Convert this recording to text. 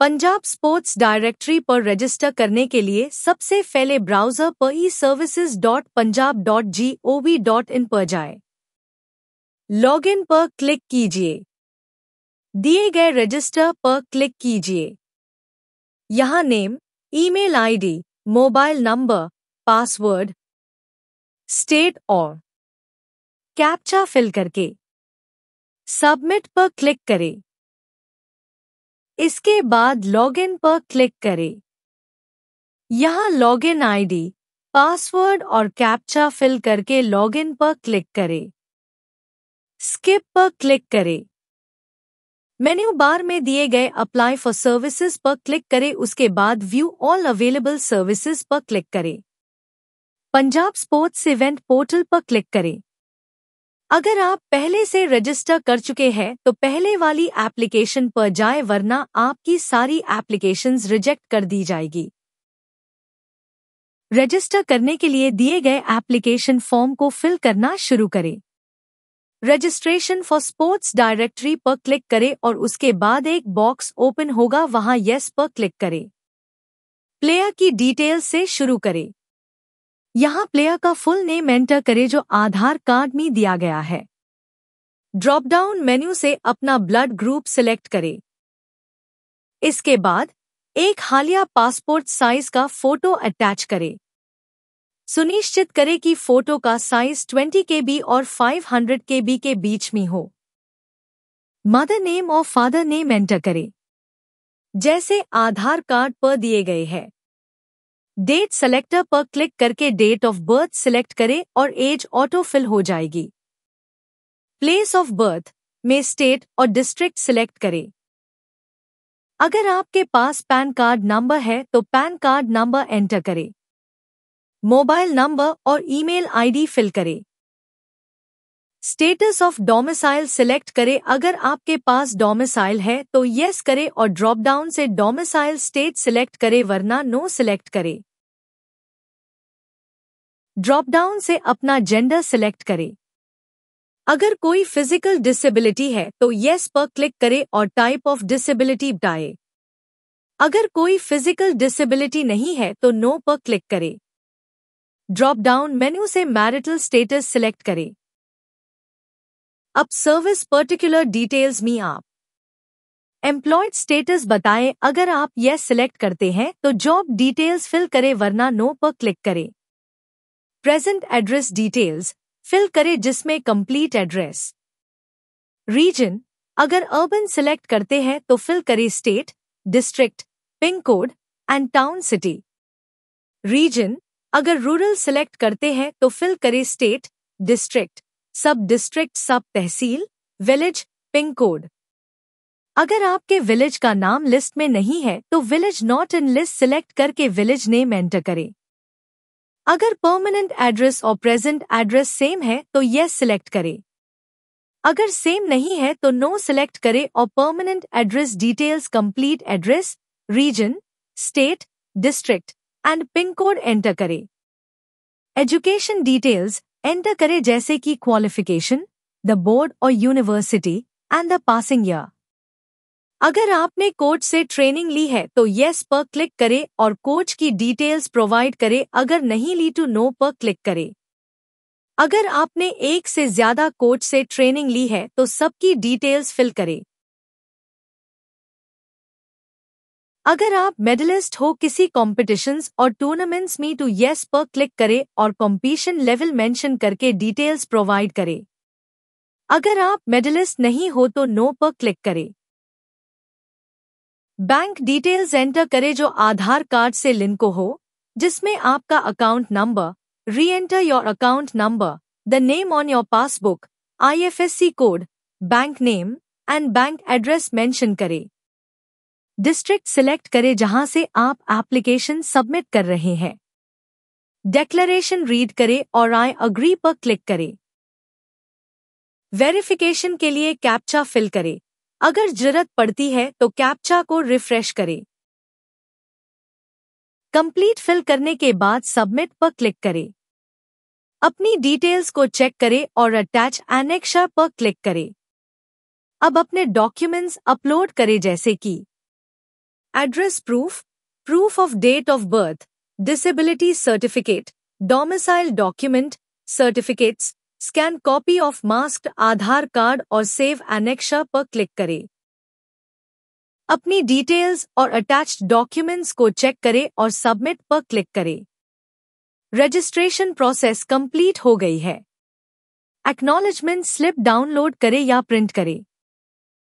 Punjab sports directory पर register करने के लिए सबसे पहले ब्राउज़र पर e services dot Punjab dot G O V dot in पर जाए लॉग इन पर क्लिक कीजिए दिए गए रजिस्टर पर क्लिक कीजिए यहाँ name email ID, mobile number password state और कैप्चा फिल करके सबमिट पर क्लिक करें इसके बाद लॉगिन पर क्लिक करें यहाँ लॉगिन आईडी, पासवर्ड और कैप्चा फिल करके लॉगिन पर क्लिक करें स्किप पर क्लिक करें मेन्यू बार में दिए गए अप्लाई फॉर सर्विसेज पर क्लिक करें उसके बाद व्यू ऑल अवेलेबल सर्विसेज पर क्लिक करें पंजाब स्पोर्ट्स इवेंट पोर्टल पर क्लिक करें अगर आप पहले से रजिस्टर कर चुके हैं तो पहले वाली एप्लीकेशन पर जाएं वरना आपकी सारी एप्लीकेशंस रिजेक्ट कर दी जाएगी रजिस्टर करने के लिए दिए गए एप्लीकेशन फॉर्म को फिल करना शुरू करें रजिस्ट्रेशन फॉर स्पोर्ट्स डायरेक्टरी पर क्लिक करें और उसके बाद एक बॉक्स ओपन होगा वहां यस पर क्लिक करें प्लेयर की डिटेल से शुरू करें यहाँ प्लेयर का फुल नेम एंटर करे जो आधार कार्ड में दिया गया है ड्रॉप डाउन मेन्यू से अपना ब्लड ग्रुप सिलेक्ट करें इसके बाद एक हालिया पासपोर्ट साइज का फोटो अटैच करें सुनिश्चित करें कि फोटो का साइज 20 के बी और 500 के के बीच में हो मदर नेम और फादर नेम एंटर करें जैसे आधार कार्ड पर दिए गए हैं डेट सेलेक्टर पर क्लिक करके डेट ऑफ बर्थ सिलेक्ट करें और एज ऑटो फिल हो जाएगी प्लेस ऑफ बर्थ में स्टेट और डिस्ट्रिक्ट सिलेक्ट करें अगर आपके पास पैन कार्ड नंबर है तो पैन कार्ड नंबर एंटर करें मोबाइल नंबर और ईमेल आईडी फिल करें स्टेटस ऑफ डोमिसाइल सिलेक्ट करें अगर आपके पास डोमिसाइल है तो यस करें और ड्रॉप डाउन से डोमिसाइल स्टेट सिलेक्ट करें वरना नो सिलेक्ट करें ड्रॉपडाउन से अपना जेंडर सिलेक्ट करें अगर कोई फिजिकल डिसेबिलिटी है तो येस पर क्लिक करें और टाइप ऑफ डिसेबिलिटी डाएं। अगर कोई फिजिकल डिसेबिलिटी नहीं है तो नो पर क्लिक करें ड्रॉप डाउन मेन्यू से मैरिटल स्टेटस सिलेक्ट करें अब सर्विस पर्टिकुलर डिटेल्स में आप एम्प्लॉयड स्टेटस बताएं अगर आप यस सिलेक्ट करते हैं तो जॉब डिटेल्स फिल करें वरना नो पर क्लिक करें प्रेजेंट एड्रेस डिटेल्स फिल करें जिसमें कंप्लीट एड्रेस रीजन अगर अर्बन सिलेक्ट करते हैं तो फिल करें state district pin code and town city region अगर रूरल सिलेक्ट करते हैं तो फिल करें स्टेट डिस्ट्रिक्ट सब डिस्ट्रिक्ट सब तहसील विलेज पिन कोड अगर आपके विलेज का नाम लिस्ट में नहीं है तो village not in list select करके विलेज नेम एंटर करें अगर परमानेंट एड्रेस और प्रेजेंट एड्रेस सेम है तो यस सिलेक्ट करें अगर सेम नहीं है तो नो सिलेक्ट करें और permanent address details complete address region state district and pin code enter करें एजुकेशन डिटेल्स एंटर करें जैसे कि क्वालिफिकेशन द बोर्ड और university and the passing year अगर आपने कोच से ट्रेनिंग ली है तो यस पर क्लिक करें और कोच की डिटेल्स प्रोवाइड करें अगर नहीं ली टू नो तो पर क्लिक करें अगर आपने एक से ज्यादा कोच से ट्रेनिंग ली है तो सबकी डिटेल्स फिल करें अगर आप मेडलिस्ट हो किसी कॉम्पिटिशन्स और टूर्नामेंट्स में टू तो यस पर क्लिक करें और कॉम्पिटिशन लेवल मेंशन करके डिटेल्स प्रोवाइड करें अगर आप मेडलिस्ट नहीं हो तो नो पर क्लिक करें बैंक डिटेल्स एंटर करें जो आधार कार्ड से लिंक हो जिसमें आपका account number re enter your account number the name on your passbook IFSC code bank name and bank address mention करें डिस्ट्रिक्ट सिलेक्ट करें जहां से आप एप्लीकेशन सबमिट कर रहे हैं डेक्लरेशन रीड करें और आई अग्री पर क्लिक करें वेरिफिकेशन के लिए कैप्चा फिल करें अगर जरूरत पड़ती है तो कैप्चा को रिफ्रेश करें कंप्लीट फिल करने के बाद सबमिट पर क्लिक करें अपनी डिटेल्स को चेक करें और अटैच एनेक्शा पर क्लिक करें अब अपने डॉक्यूमेंट्स अपलोड करें जैसे कि address proof proof of date of birth disability certificate domicile document certificates scan copy of masked Aadhaar card और सेव एनेक्शा पर क्लिक करें अपनी डिटेल्स और अटैच्ड डॉक्यूमेंट्स को चेक करें और सबमिट पर क्लिक करें रजिस्ट्रेशन प्रोसेस कंप्लीट हो गई है एक्नॉलेजमेंट स्लिप डाउनलोड करें या प्रिंट करें